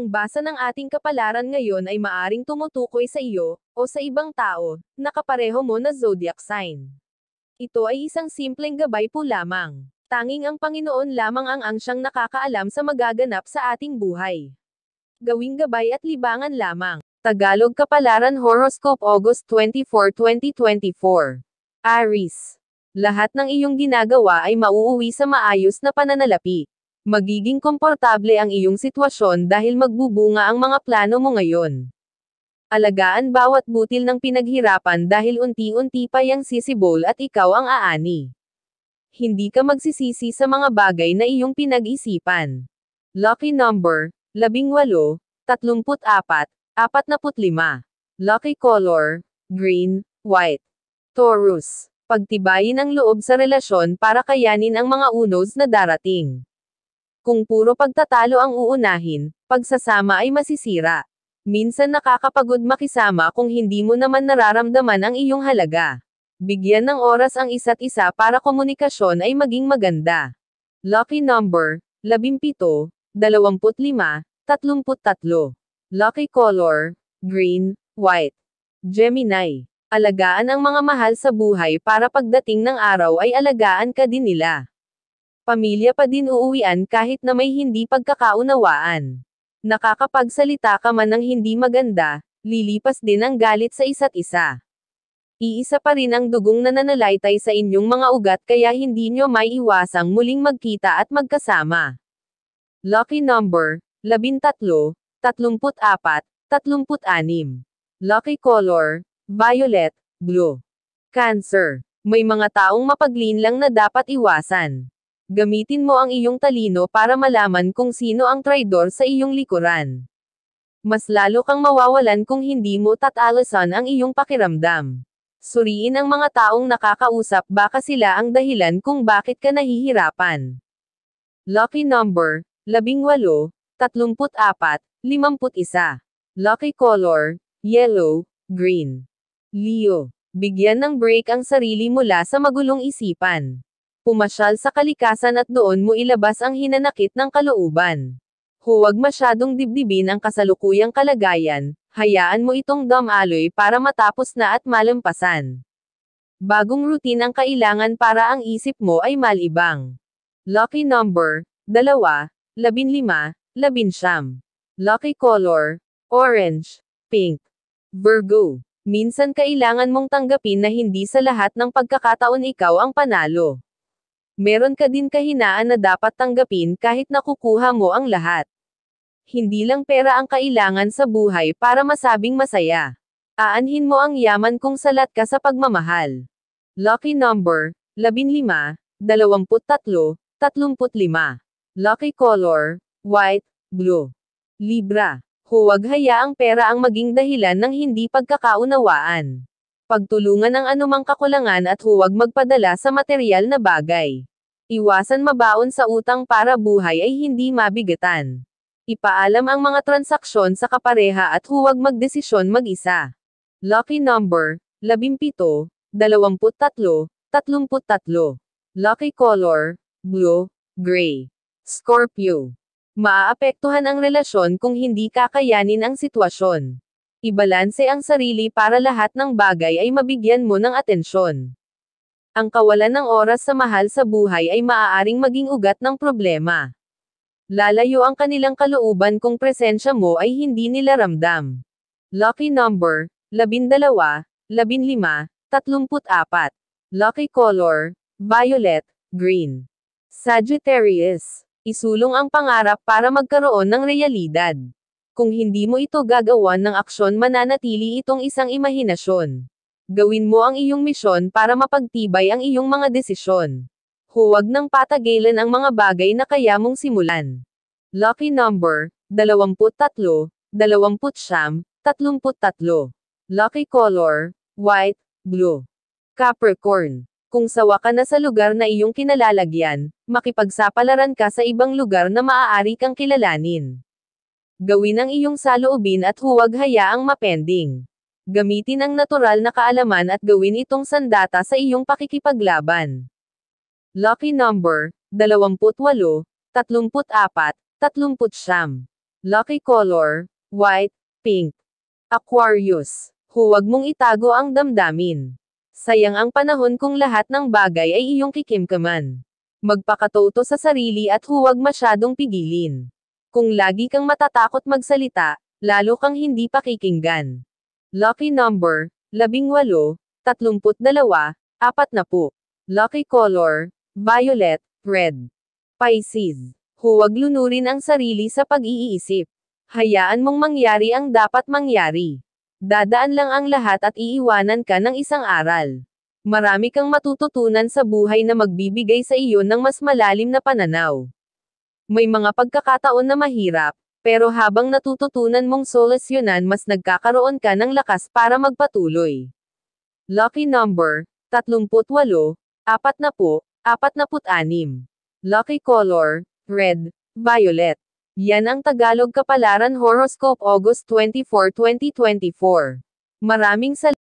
ang basa ng ating kapalaran ngayon ay maaring tumutukoy sa iyo, o sa ibang tao, na kapareho mo na zodiac sign. Ito ay isang simpleng gabay po lamang. Tanging ang Panginoon lamang ang ang siyang nakakaalam sa magaganap sa ating buhay. Gawing gabay at libangan lamang. Tagalog Kapalaran Horoscope August 24, 2024. Aris. Lahat ng iyong ginagawa ay mauuwi sa maayos na pananalapi. Magiging komportable ang iyong sitwasyon dahil magbubunga ang mga plano mo ngayon. Alagaan bawat butil ng pinaghirapan dahil unti-unti pa yang sisibol at ikaw ang aani. Hindi ka magsisisi sa mga bagay na iyong pinag-isipan. Lucky number, 18, 34, 45. Lucky color, green, white. Taurus. Pagtibayin ang loob sa relasyon para kayanin ang mga unos na darating. Kung puro pagtatalo ang uunahin, pagsasama ay masisira. Minsan nakakapagod makisama kung hindi mo naman nararamdaman ang iyong halaga. Bigyan ng oras ang isa't isa para komunikasyon ay maging maganda. Lucky number, 17, 25, 33. Lucky color, green, white. Gemini. Alagaan ang mga mahal sa buhay para pagdating ng araw ay alagaan ka din nila pamilya pa din uuwian kahit na may hindi pagkakaunawaan. Nakakapagsalita ka man ng hindi maganda, lilipas din ang galit sa isa't isa. Iisa pa rin ang dugong nananalaytay sa inyong mga ugat kaya hindi nyo may iwasang muling magkita at magkasama. Lucky number, 13, 34, 36. Lucky color, violet, blue. Cancer. May mga taong mapaglin lang na dapat iwasan. Gamitin mo ang iyong talino para malaman kung sino ang traidor sa iyong likuran. Mas lalo kang mawawalan kung hindi mo tatalasan ang iyong pakiramdam. Suriin ang mga taong nakakausap baka sila ang dahilan kung bakit ka nahihirapan. Lucky number, 18, 34, 51. Lucky color, yellow, green. Leo, bigyan ng break ang sarili mula sa magulong isipan. Pumasyal sa kalikasan at doon mo ilabas ang hinanakit ng kalooban. Huwag masyadong dibdibin ang kasalukuyang kalagayan, hayaan mo itong damaloy para matapos na at malampasan. Bagong routine ang kailangan para ang isip mo ay malibang. Lucky number, 2, 15, 19. Lucky color, orange, pink. Virgo. Minsan kailangan mong tanggapin na hindi sa lahat ng pagkakataon ikaw ang panalo meron ka din kahinaan na dapat tanggapin kahit nakukuha mo ang lahat. Hindi lang pera ang kailangan sa buhay para masabing masaya. Aanhin mo ang yaman kung salat ka sa pagmamahal. Lucky number, 15, 23, 35. Lucky color, white, blue. Libra. Huwag hayaang pera ang maging dahilan ng hindi pagkakaunawaan. Pagtulungan ang anumang kakulangan at huwag magpadala sa material na bagay. Iwasan mabaon sa utang para buhay ay hindi mabigatan. Ipaalam ang mga transaksyon sa kapareha at huwag magdesisyon mag-isa. Lucky number, 17, 23, 33. Lucky color, blue, gray. Scorpio. Maaapektuhan ang relasyon kung hindi kakayanin ang sitwasyon. Ibalanse ang sarili para lahat ng bagay ay mabigyan mo ng atensyon. Ang kawalan ng oras sa mahal sa buhay ay maaaring maging ugat ng problema. Lalayo ang kanilang kalooban kung presensya mo ay hindi nila ramdam. Lucky number, 12, 15, 34. Lucky color, violet, green. Sagittarius, isulong ang pangarap para magkaroon ng realidad. Kung hindi mo ito gagawan ng aksyon mananatili itong isang imahinasyon. Gawin mo ang iyong misyon para mapagtibay ang iyong mga desisyon. Huwag nang patagalan ang mga bagay na kaya mong simulan. Lucky number, 23, 23, 33. Lucky color, white, blue. Capricorn. Kung sawa ka na sa lugar na iyong kinalalagyan, makipagsapalaran ka sa ibang lugar na maaari kang kilalanin. Gawin ang iyong saloobin at huwag hayaang mapending. Gamitin ang natural na kaalaman at gawin itong sandata sa iyong pakikipaglaban. Lucky number, 28, 34, 39. Lucky color, white, pink. Aquarius, huwag mong itago ang damdamin. Sayang ang panahon kung lahat ng bagay ay iyong kikimkaman. Magpakatoto sa sarili at huwag masyadong pigilin. Kung lagi kang matatakot magsalita, lalo kang hindi pakikinggan. Lucky number, 18, 32, po. Lucky color, violet, red. Pisces. Huwag lunurin ang sarili sa pag-iisip. Hayaan mong mangyari ang dapat mangyari. Dadaan lang ang lahat at iiwanan ka ng isang aral. Marami kang matututunan sa buhay na magbibigay sa iyo ng mas malalim na pananaw. May mga pagkakataon na mahirap, pero habang natututunan mong solusyonan mas nagkakaroon ka ng lakas para magpatuloy. Lucky number, 38, 40, 46. Lucky color, red, violet. Yan ang Tagalog Kapalaran Horoscope August 24, 2024. Maraming salamat.